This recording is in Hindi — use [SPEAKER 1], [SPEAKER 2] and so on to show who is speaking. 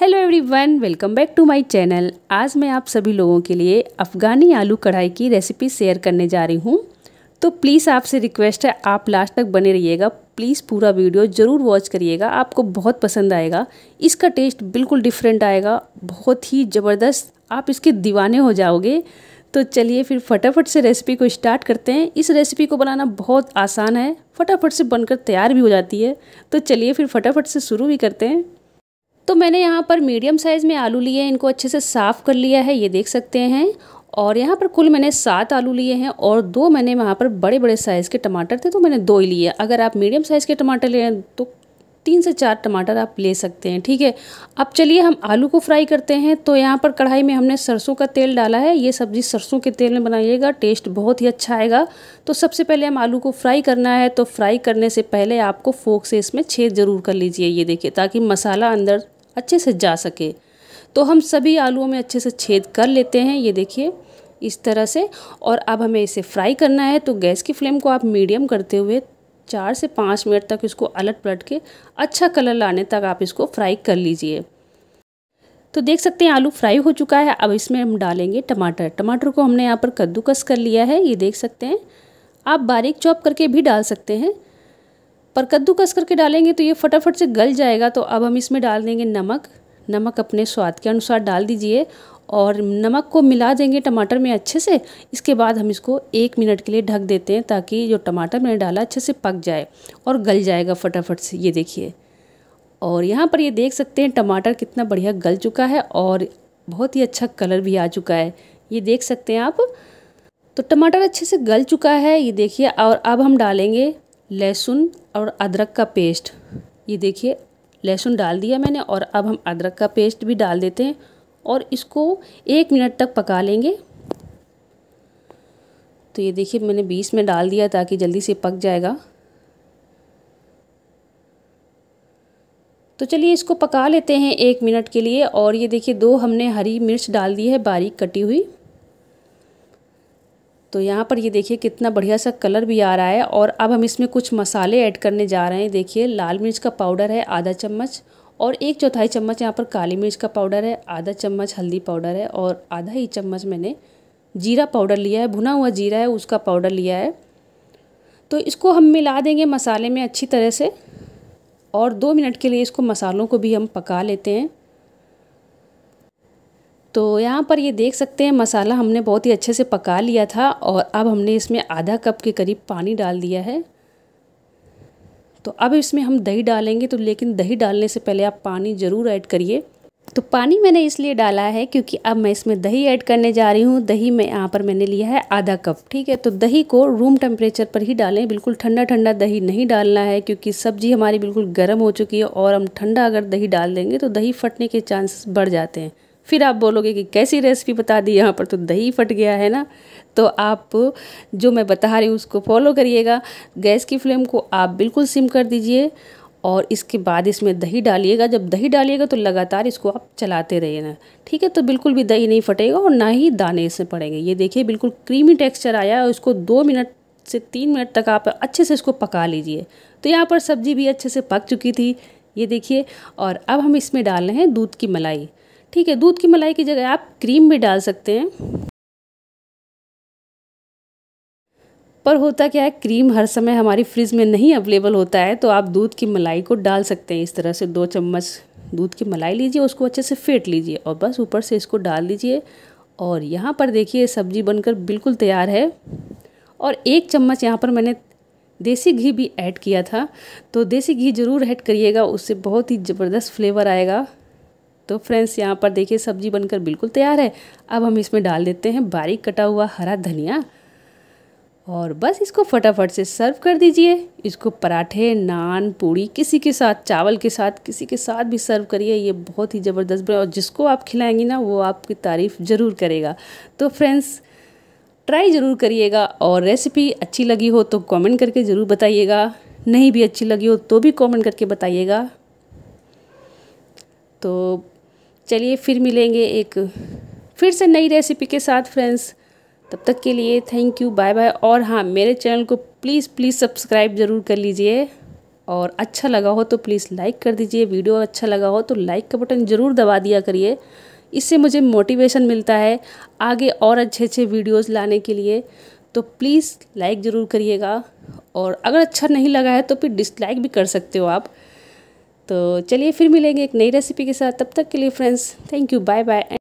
[SPEAKER 1] hello everyone welcome back to my channel आज मैं आप सभी लोगों के लिए अफ़गानी आलू कढ़ाई की रेसिपी शेयर करने जा रही हूँ तो प्लीज़ आपसे रिक्वेस्ट है आप लास्ट तक बने रहिएगा प्लीज़ पूरा वीडियो ज़रूर वॉच करिएगा आपको बहुत पसंद आएगा इसका टेस्ट बिल्कुल डिफरेंट आएगा बहुत ही ज़बरदस्त आप इसके दीवाने हो जाओगे तो चलिए फिर फटाफट से रेसिपी को स्टार्ट करते हैं इस रेसिपी को बनाना बहुत आसान है फटाफट से बनकर तैयार भी हो जाती है तो चलिए फिर फटाफट से शुरू भी करते हैं तो मैंने यहाँ पर मीडियम साइज़ में आलू लिए हैं इनको अच्छे से साफ़ कर लिया है ये देख सकते हैं और यहाँ पर कुल मैंने सात आलू लिए हैं और दो मैंने वहाँ पर बड़े बड़े साइज़ के टमाटर थे तो मैंने दो ही लिए अगर आप मीडियम साइज़ के टमाटर ले तो तीन से चार टमाटर आप ले सकते हैं ठीक है अब चलिए हम आलू को फ्राई करते हैं तो यहाँ पर कढ़ाई में हमने सरसों का तेल डाला है ये सब्ज़ी सरसों के तेल में बनाइएगा टेस्ट बहुत ही अच्छा आएगा तो सबसे पहले हम आलू को फ्राई करना है तो फ्राई करने से पहले आपको फोक से इसमें छेद ज़रूर कर लीजिए ये देखिए ताकि मसाला अंदर अच्छे से जा सके तो हम सभी आलूओं में अच्छे से छेद कर लेते हैं ये देखिए इस तरह से और अब हमें इसे फ्राई करना है तो गैस की फ्लेम को आप मीडियम करते हुए चार से पाँच मिनट तक इसको अलट पलट के अच्छा कलर लाने तक आप इसको फ्राई कर लीजिए तो देख सकते हैं आलू फ्राई हो चुका है अब इसमें हम डालेंगे टमाटर टमाटर को हमने यहाँ पर कद्दूकस कर लिया है ये देख सकते हैं आप बारीक चॉप करके भी डाल सकते हैं पर कद्दूकस करके डालेंगे तो ये फटाफट से गल जाएगा तो अब हम इसमें डाल देंगे नमक नमक अपने स्वाद के अनुसार डाल दीजिए और नमक को मिला देंगे टमाटर में अच्छे से इसके बाद हम इसको एक मिनट के लिए ढक देते हैं ताकि जो टमाटर मैंने डाला अच्छे से पक जाए और गल जाएगा फटाफट से ये देखिए और यहाँ पर ये देख सकते हैं टमाटर कितना बढ़िया गल चुका है और बहुत ही अच्छा कलर भी आ चुका है ये देख सकते हैं आप तो टमाटर अच्छे से गल चुका है ये देखिए और अब हम डालेंगे लहसुन और अदरक का पेस्ट ये देखिए लहसुन डाल दिया मैंने और अब हम अदरक का पेस्ट भी डाल देते हैं और इसको एक मिनट तक पका लेंगे तो ये देखिए मैंने बीस में डाल दिया ताकि जल्दी से पक जाएगा तो चलिए इसको पका लेते हैं एक मिनट के लिए और ये देखिए दो हमने हरी मिर्च डाल दी है बारीक कटी हुई तो यहाँ पर ये देखिए कितना बढ़िया सा कलर भी आ रहा है और अब हम इसमें कुछ मसाले ऐड करने जा रहे हैं देखिए लाल मिर्च का पाउडर है आधा चम्मच और एक चौथाई चम्मच यहाँ पर काली मिर्च का पाउडर है आधा चम्मच हल्दी पाउडर है और आधा ही चम्मच मैंने जीरा पाउडर लिया है भुना हुआ जीरा है उसका पाउडर लिया है तो इसको हम मिला देंगे मसाले में अच्छी तरह से और दो मिनट के लिए इसको मसालों को भी हम पका लेते हैं तो यहाँ पर ये देख सकते हैं मसाला हमने बहुत ही अच्छे से पका लिया था और अब हमने इसमें आधा कप के करीब पानी डाल दिया है तो अब इसमें हम दही डालेंगे तो लेकिन दही डालने से पहले आप पानी ज़रूर ऐड करिए तो पानी मैंने इसलिए डाला है क्योंकि अब मैं इसमें दही ऐड करने जा रही हूँ दही में यहाँ पर मैंने लिया है आधा कप ठीक है तो दही को रूम टेम्परेचर पर ही डालें बिल्कुल ठंडा ठंडा दही नहीं डालना है क्योंकि सब्जी हमारी बिल्कुल गर्म हो चुकी है और हम ठंडा अगर दही डाल देंगे तो दही फटने के चांसेस बढ़ जाते हैं फिर आप बोलोगे कि कैसी रेसिपी बता दी यहाँ पर तो दही फट गया है ना तो आप जो मैं बता रही हूँ उसको फॉलो करिएगा गैस की फ्लेम को आप बिल्कुल सिम कर दीजिए और इसके बाद इसमें दही डालिएगा जब दही डालिएगा तो लगातार इसको आप चलाते रहिए ना ठीक है तो बिल्कुल भी दही नहीं फटेगा और ना ही दाने इसमें पड़ेंगे ये देखिए बिल्कुल क्रीमी टेक्सचर आया और इसको दो मिनट से तीन मिनट तक आप अच्छे से इसको पका लीजिए तो यहाँ पर सब्जी भी अच्छे से पक चुकी थी ये देखिए और अब हम इसमें डाल रहे हैं दूध की मलाई ठीक है दूध की मलाई की जगह आप क्रीम भी डाल सकते हैं पर होता क्या है क्रीम हर समय हमारी फ्रिज में नहीं अवेलेबल होता है तो आप दूध की मलाई को डाल सकते हैं इस तरह से दो चम्मच दूध की मलाई लीजिए उसको अच्छे से फेंट लीजिए और बस ऊपर से इसको डाल दीजिए और यहाँ पर देखिए सब्जी बनकर बिल्कुल तैयार है और एक चम्मच यहाँ पर मैंने देसी घी भी ऐड किया था तो देसी घी ज़रूर ऐड करिएगा उससे बहुत ही ज़बरदस्त फ्लेवर आएगा तो फ्रेंड्स यहाँ पर देखिए सब्जी बनकर बिल्कुल तैयार है अब हम इसमें डाल देते हैं बारीक कटा हुआ हरा धनिया और बस इसको फटाफट से सर्व कर दीजिए इसको पराठे नान पूड़ी किसी के साथ चावल के साथ किसी के साथ भी सर्व करिए ये बहुत ही ज़बरदस्त बने और जिसको आप खिलाएंगी ना वो आपकी तारीफ़ ज़रूर करेगा तो फ्रेंड्स ट्राई ज़रूर करिएगा और रेसिपी अच्छी लगी हो तो कमेंट करके ज़रूर बताइएगा नहीं भी अच्छी लगी हो तो भी कमेंट करके बताइएगा तो चलिए फिर मिलेंगे एक फिर से नई रेसिपी के साथ फ्रेंड्स तब तक के लिए थैंक यू बाय बाय और हाँ मेरे चैनल को प्लीज़ प्लीज़ सब्सक्राइब ज़रूर कर लीजिए और अच्छा लगा हो तो प्लीज़ लाइक कर दीजिए वीडियो अच्छा लगा हो तो लाइक का बटन ज़रूर दबा दिया करिए इससे मुझे मोटिवेशन मिलता है आगे और अच्छे अच्छे वीडियोज़ लाने के लिए तो प्लीज़ लाइक ज़रूर करिएगा और अगर अच्छा नहीं लगा है तो फिर डिसलाइक भी कर सकते हो आप तो चलिए फिर मिलेंगे एक नई रेसिपी के साथ तब तक के लिए friends thank you bye bye